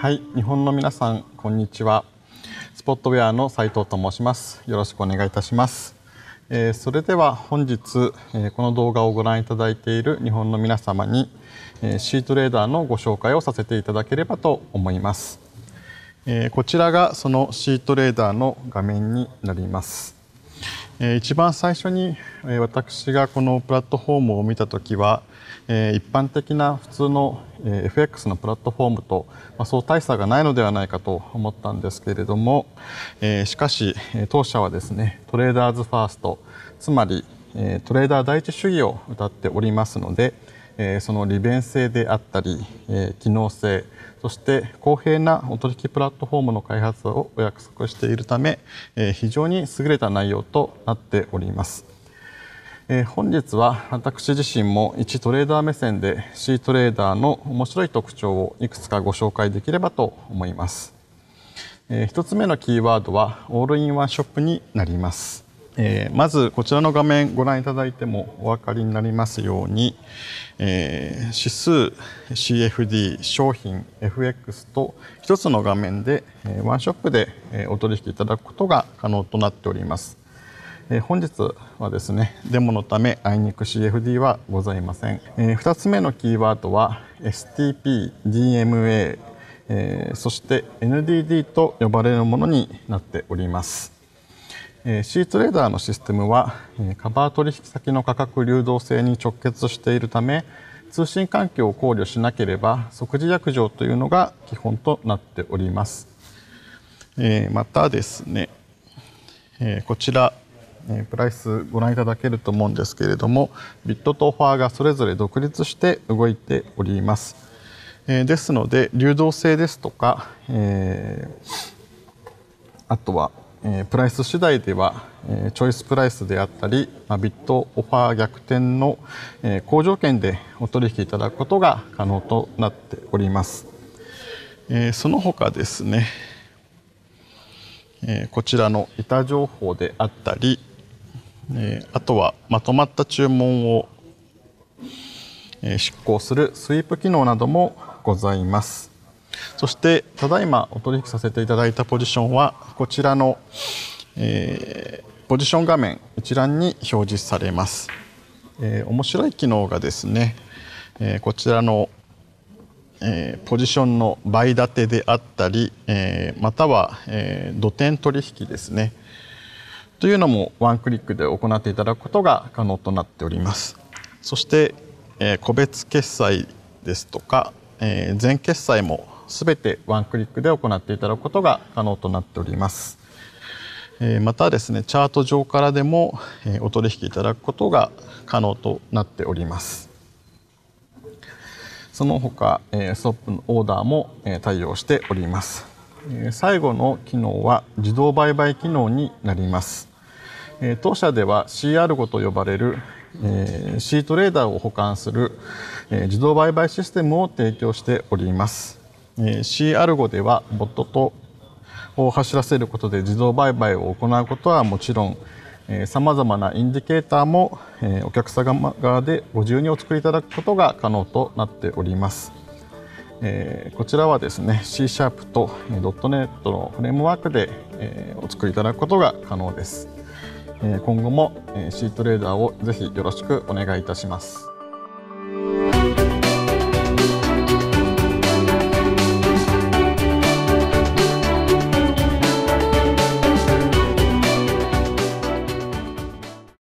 はい日本の皆さんこんにちはスポットウェアの斉藤と申しますよろしくお願いいたします、えー、それでは本日、えー、この動画をご覧いただいている日本の皆様に、えー、シートレーダーのご紹介をさせていただければと思います、えこちらがそのシートレーダーの画面になります一番最初に私がこのプラットフォームを見た時は一般的な普通の FX のプラットフォームと相対差がないのではないかと思ったんですけれどもしかし当社はですねトレーダーズファーストつまりトレーダー第一主義を謳っておりますのでえその利便性であったり、え機能性そして公平なお取引プラットフォームの開発をお約束しているため、え非常に優れた内容となっております。え本日は私自身も一トレーダー目線で C トレーダーの面白い特徴をいくつかご紹介できればと思います。え1つ目のキーワードはオールインワンショップになります。えー、まずこちらの画面ご覧いただいてもお分かりになりますように、えー、指数 CFD 商品 FX と1つの画面で、えー、ワンショップで、えお取引いただくことが可能となっております、え本日はですねデモのためあいにく CFD はございません、え2つ目のキーワードは STPDMA えそして NDD と呼ばれるものになっております。えシーツレーダーのシステムは、えカバー取引先の価格流動性に直結しているため通信環境を考慮しなければ即時約定というのが基本となっております、えまたですね、えこちら、えプライスご覧いただけると思うんですけれどもビットとオファーがそれぞれ独立して動いております、えですので流動性ですとか、えあとはえプライス次第では、えチョイスプライスであったり、まビットオファー逆転の、え好条件でお取引いただくことが可能となっております、えその他ですね、えこちらの板情報であったり、あとはまとまった注文を執行するスイープ機能などもございます。そしてただいまお取引させていただいたポジションはこちらの、えー、ポジション画面一覧に表示されます、えー、面白い機能がですね、えー、こちらの、えー、ポジションの倍立てであったり、えー、または、えー、土点取引ですねというのもワンクリックで行っていただくことが可能となっておりますそして、えー、個別決済ですとか、えー、全決済もべてワンクリックで行っていただくことが可能となっております。またですねチャート上からでもお取引いただくことが可能となっておりますその他ストップのオーダーも対応しております最後の機能は自動売買機能になります当社では CR5 と呼ばれる C トレーダーを保管する自動売買システムを提供しておりますえー、C アルゴではボットとを走らせることで自動売買を行うことはもちろんさまざまなインディケーターも、えお客様側でご自由にお作りいただくことが可能となっております。えこちらはですね C シャープと .NET のフレームワークで、えお作りいただくことが可能です。今後も C トレーダーをぜひよろしくお願いいたします。